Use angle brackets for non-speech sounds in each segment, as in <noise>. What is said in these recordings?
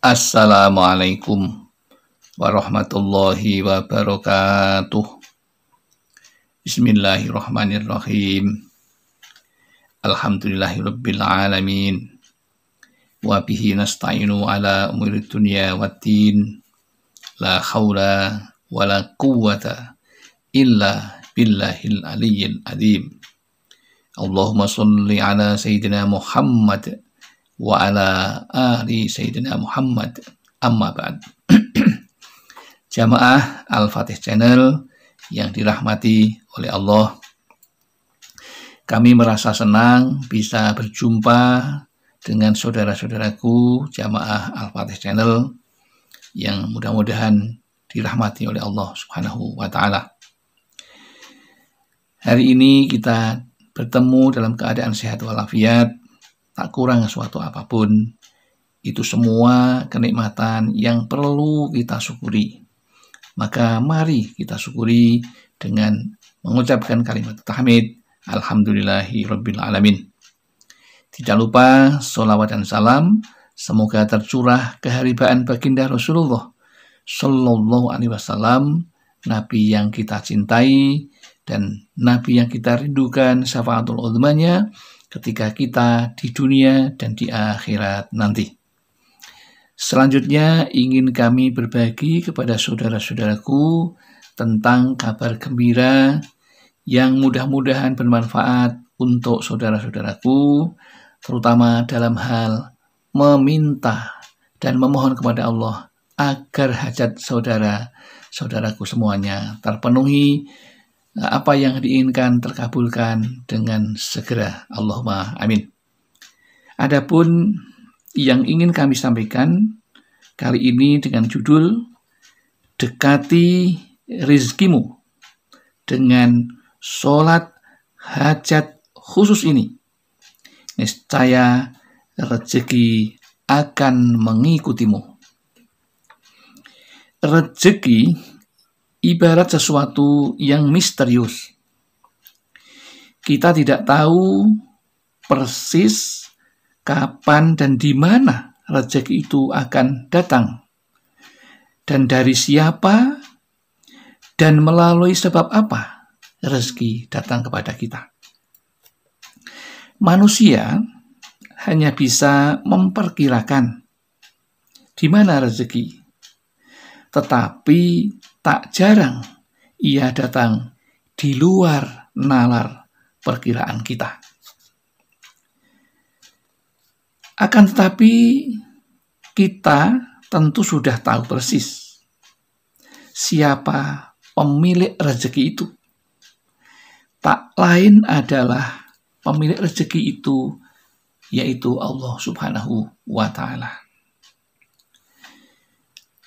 Assalamualaikum warahmatullahi wabarakatuh. Bismillahirrahmanirrahim. Alhamdulillahirabbil alamin. Wa bihi nasta'inu ala umuri dunya waddin. La haula wala quwwata illa billahil aliyyil azim. Allahumma shalli ala sayyidina Muhammad wa ala ahli sayyidina Muhammad amma ba'd. <clears throat> Jamaah Al-Fatih Channel yang dirahmati oleh Allah. Kami merasa senang bisa berjumpa dengan saudara-saudaraku jamaah Al-Fatih Channel yang mudah-mudahan dirahmati oleh Allah Subhanahu wa taala. Hari ini kita bertemu dalam keadaan sehat walafiat tak kurang suatu apapun. Itu semua kenikmatan yang perlu kita syukuri. Maka mari kita syukuri dengan mengucapkan kalimat tahmid. Alhamdulillahi Rabbil Alamin. Tidak lupa sholawat dan salam semoga tercurah keharibaan baginda Rasulullah Sallallahu Alaihi Wasallam, Nabi yang kita cintai dan Nabi yang kita rindukan syafaatul udmanya ketika kita di dunia dan di akhirat nanti. Selanjutnya ingin kami berbagi kepada saudara-saudaraku tentang kabar gembira yang mudah-mudahan bermanfaat untuk saudara-saudaraku terutama dalam hal meminta dan memohon kepada Allah agar hajat saudara saudaraku semuanya terpenuhi apa yang diinginkan terkabulkan dengan segera. Allahumma amin. Adapun yang ingin kami sampaikan kali ini dengan judul Dekati Rizkimu dengan Sholat Hajat Khusus ini. Niscaya rezeki akan mengikutimu. Rezeki ibarat sesuatu yang misterius. Kita tidak tahu persis kapan dan di mana rezeki itu akan datang, dan dari siapa, dan melalui sebab apa rezeki datang kepada kita. Manusia hanya bisa memperkirakan di mana rezeki tetapi tak jarang ia datang di luar nalar perkiraan kita. Akan tetapi, kita tentu sudah tahu persis siapa pemilik rezeki itu. Tak lain adalah pemilik rezeki itu, yaitu Allah Subhanahu wa Ta'ala.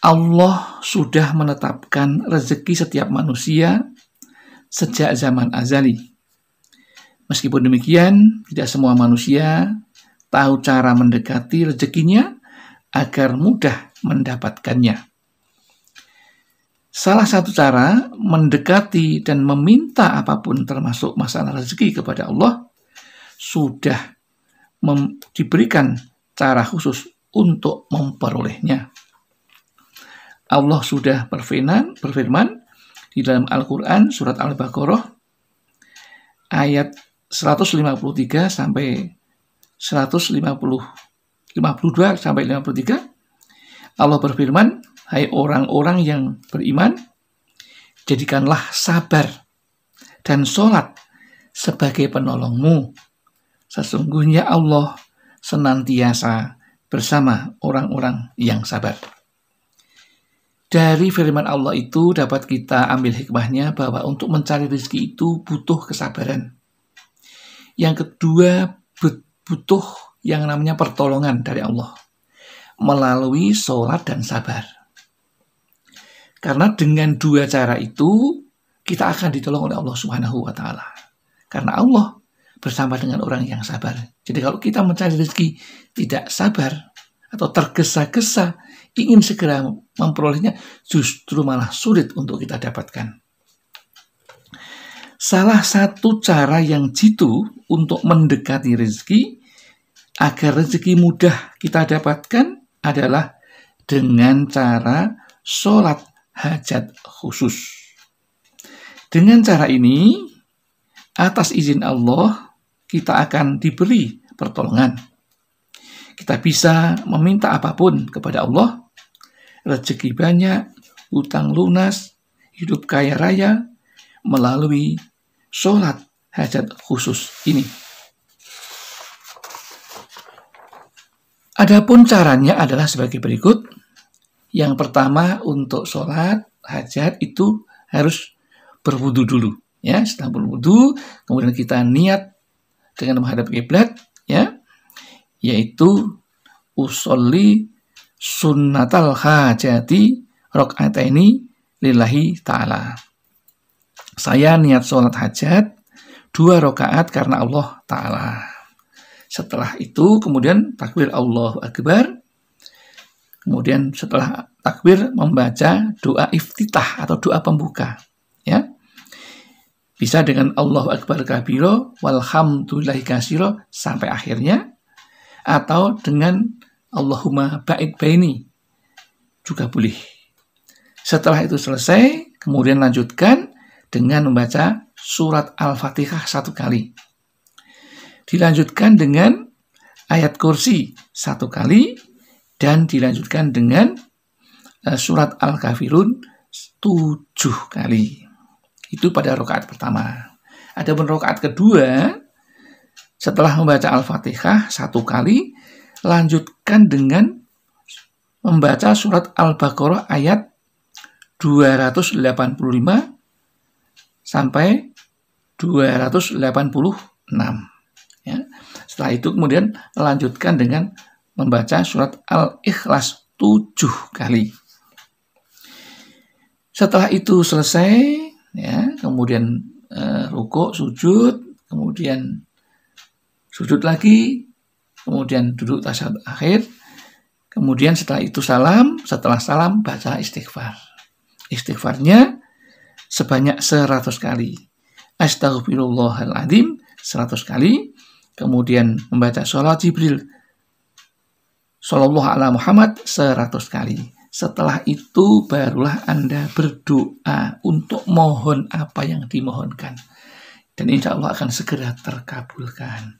Allah sudah menetapkan rezeki setiap manusia sejak zaman azali. Meskipun demikian, tidak semua manusia tahu cara mendekati rezekinya agar mudah mendapatkannya. Salah satu cara mendekati dan meminta apapun termasuk masalah rezeki kepada Allah sudah diberikan cara khusus untuk memperolehnya. Allah sudah berfirman, berfirman di dalam Al-Quran surat Al-Baqarah ayat 153 sampai 150 52 sampai 53 Allah berfirman hai orang-orang yang beriman jadikanlah sabar dan sholat sebagai penolongmu sesungguhnya Allah senantiasa bersama orang-orang yang sabar. Dari firman Allah itu dapat kita ambil hikmahnya bahwa untuk mencari rezeki itu butuh kesabaran. Yang kedua, butuh yang namanya pertolongan dari Allah melalui sholat dan sabar. Karena dengan dua cara itu kita akan ditolong oleh Allah Subhanahu wa taala. Karena Allah bersama dengan orang yang sabar. Jadi kalau kita mencari rezeki tidak sabar, atau tergesa-gesa ingin segera memperolehnya justru malah sulit untuk kita dapatkan. Salah satu cara yang jitu untuk mendekati rezeki agar rezeki mudah kita dapatkan adalah dengan cara sholat hajat khusus. Dengan cara ini, atas izin Allah, kita akan diberi pertolongan kita bisa meminta apapun kepada Allah, rezeki banyak, utang lunas, hidup kaya raya, melalui sholat hajat khusus ini. Adapun caranya adalah sebagai berikut. Yang pertama untuk sholat hajat itu harus berwudu dulu. Ya, setelah berwudu, kemudian kita niat dengan menghadap kiblat, yaitu usolli sunnatal hajati rokaat ini lillahi ta'ala. Saya niat sholat hajat dua rokaat karena Allah ta'ala. Setelah itu kemudian takbir Allahu Akbar. Kemudian setelah takbir membaca doa iftitah atau doa pembuka. Ya. Bisa dengan Allahu Akbar kabiro, walhamdulillahi kasiro, sampai akhirnya atau dengan Allahumma ba'id baini juga boleh. Setelah itu selesai, kemudian lanjutkan dengan membaca surat Al-Fatihah satu kali. Dilanjutkan dengan ayat kursi satu kali dan dilanjutkan dengan eh, surat Al-Kafirun tujuh kali. Itu pada rokaat pertama. ada Adapun rokaat kedua, setelah membaca Al-Fatihah satu kali, lanjutkan dengan membaca surat Al-Baqarah ayat 285 sampai 286. Ya. Setelah itu kemudian lanjutkan dengan membaca surat Al-Ikhlas tujuh kali. Setelah itu selesai, ya, kemudian e, rukuk, sujud, kemudian sujud lagi, kemudian duduk tasyahud akhir, kemudian setelah itu salam, setelah salam baca istighfar. Istighfarnya sebanyak 100 kali. Astaghfirullahaladzim 100 kali, kemudian membaca sholat Jibril Sallallahu ala Muhammad 100 kali. Setelah itu barulah Anda berdoa untuk mohon apa yang dimohonkan. Dan insya Allah akan segera terkabulkan.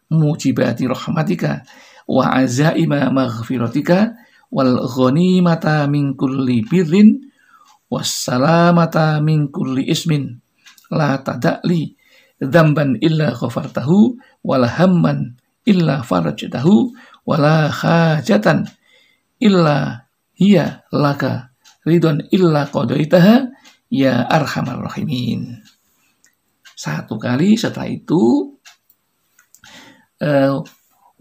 mujibati rahmatika wa azaima maghfiratika wal ghanimata min kulli birrin wassalamata min kulli ismin la tada'li dhanban illa ghafartahu wal hamman illa farajtahu wala hajatan illa hiya laka ridon illa qadaitaha ya arhamar rahimin satu kali setelah itu Eh,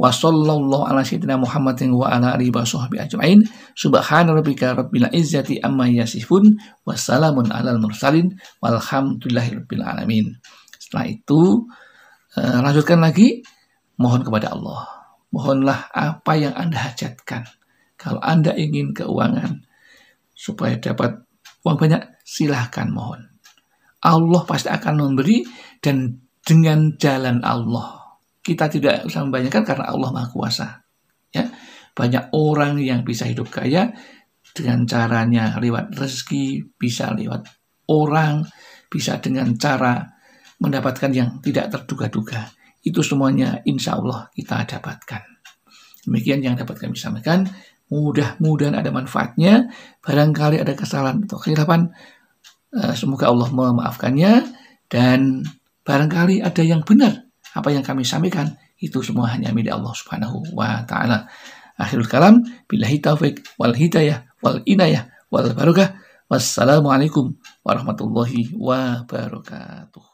wa sallallahu ala sayyidina Muhammadin wa ala alihi wa sahbihi ajma'in subhana rabbika rabbil izzati amma yasifun wa salamun alal mursalin walhamdulillahi rabbil alamin setelah itu uh, lanjutkan lagi mohon kepada Allah mohonlah apa yang Anda hajatkan kalau Anda ingin keuangan supaya dapat uang banyak silahkan mohon Allah pasti akan memberi dan dengan jalan Allah kita tidak usah membayangkan karena Allah Maha Kuasa. Ya, banyak orang yang bisa hidup kaya dengan caranya lewat rezeki, bisa lewat orang, bisa dengan cara mendapatkan yang tidak terduga-duga. Itu semuanya insya Allah kita dapatkan. Demikian yang dapat kami sampaikan. Mudah-mudahan ada manfaatnya. Barangkali ada kesalahan atau kehilapan. Eh, semoga Allah memaafkannya. Dan barangkali ada yang benar apa yang kami sampaikan itu semua hanya milik Allah Subhanahu wa taala. Akhirul kalam billahi taufik wal hidayah wal inayah wal barokah. Wassalamualaikum warahmatullahi wabarakatuh.